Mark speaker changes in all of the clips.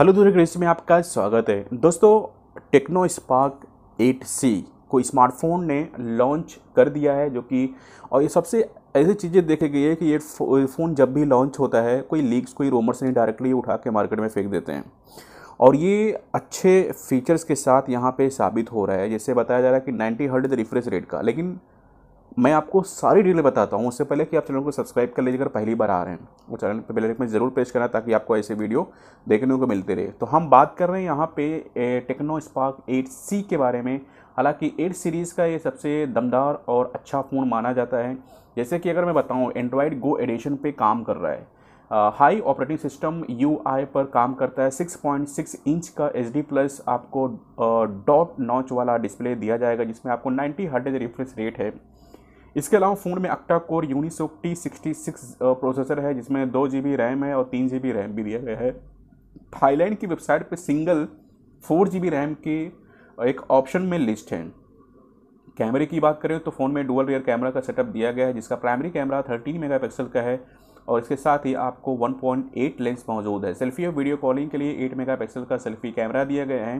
Speaker 1: hello दूर grace में आपका स्वागत है दोस्तों टेक्नो स्पार्क 8C को स्मार्टफोन ने लॉन्च कर दिया है जो कि और ये सबसे ऐसी चीज़ें देखी गई है कि ये फ़ोन जब भी लॉन्च होता है कोई लीक्स कोई रोमर्स नहीं डायरेक्टली उठा के मार्केट में फेंक देते हैं और ये अच्छे फीचर्स के साथ यहाँ पे साबित हो रहा है जैसे बताया जा रहा है कि 90 हर्ड रिफ्रेश रेट का लेकिन मैं आपको सारी डिटेल बताता हूँ उससे पहले कि आप चैनल को सब्सक्राइब कर लीजिए अगर पहली बार आ रहे हैं वो चैनल पर बेल आइकन जरूर प्रेस करना ताकि आपको ऐसे वीडियो देखने को मिलते रहे तो हम बात कर रहे हैं यहाँ पे टेक्नो स्पार्क एट सी के बारे में हालांकि एट सीरीज़ का ये सबसे दमदार और अच्छा फ़ोन माना जाता है जैसे कि अगर मैं बताऊँ एंड्रॉयड गो एडिशन पर काम कर रहा है हाई ऑपरेटिंग सिस्टम यू पर काम करता है 6.6 इंच का एच डी प्लस आपको डॉट नॉच वाला डिस्प्ले दिया जाएगा जिसमें आपको 90 हंड्रेड रिफ्रेश रेट है इसके अलावा फ़ोन में octa core Unisoc T sixty six processor है जिसमें दो जी बी रैम है और तीन जी बी रैम भी दिया गया है थाईलैंड की वेबसाइट पर single four G B RAM की एक ऑप्शन में लिस्ट है कैमरे की बात करें तो फ़ोन में डुअल रियर कैमरा का सेटअप दिया गया है जिसका प्राइमरी कैमरा थर्टीन मेगा का है और इसके साथ ही आपको 1.8 लेंस मौजूद है सेल्फी और वीडियो कॉलिंग के लिए 8 मेगापिक्सल का सेल्फी कैमरा दिया गया है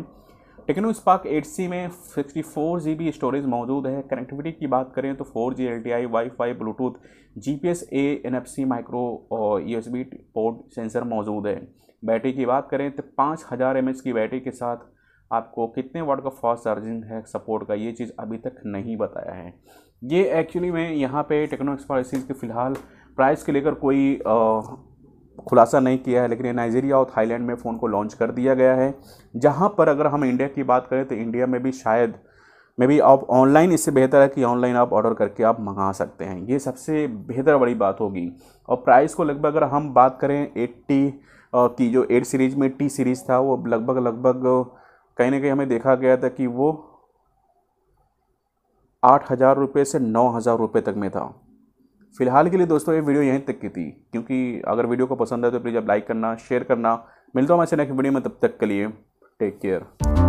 Speaker 1: टेक्नो स्पार्क एट सी में sixty four G B storage मौजूद है कनेक्टिविटी की बात करें तो four G L T E wi-fi bluetooth G P S A N F C micro U S B port sensor मौजूद है battery की बात करें तो पाँच हज़ार एम एच की बैटरी के साथ आपको कितने वाट का फास्ट चार्जिंग है सपोर्ट का ये चीज़ अभी तक नहीं बताया है ये एक्चुअली में यहाँ पे टेक्नो एक्सपायर के फ़िलहाल प्राइस के लेकर कोई खुलासा नहीं किया है लेकिन नाइजीरिया और थाईलैंड में फ़ोन को लॉन्च कर दिया गया है जहाँ पर अगर हम इंडिया की बात करें तो इंडिया में भी शायद मे भी आप ऑनलाइन इससे बेहतर है कि ऑनलाइन आप ऑर्डर करके आप मंगा सकते हैं ये सबसे बेहतर बड़ी बात होगी और प्राइस को लगभग अगर हम बात करें एट्टी की जो एट सीरीज़ में टी सीरीज़ था वो लगभग लगभग कहीं ना कहीं हमें देखा गया था कि वो आठ हज़ार रुपये से नौ हज़ार रुपये तक में था फिलहाल के लिए दोस्तों ये वीडियो यहीं तक की थी क्योंकि अगर वीडियो को पसंद है तो प्लीज़ आप लाइक करना शेयर करना मिलता हूँ ऐसे नेक्स्ट वीडियो में तब तक के लिए टेक केयर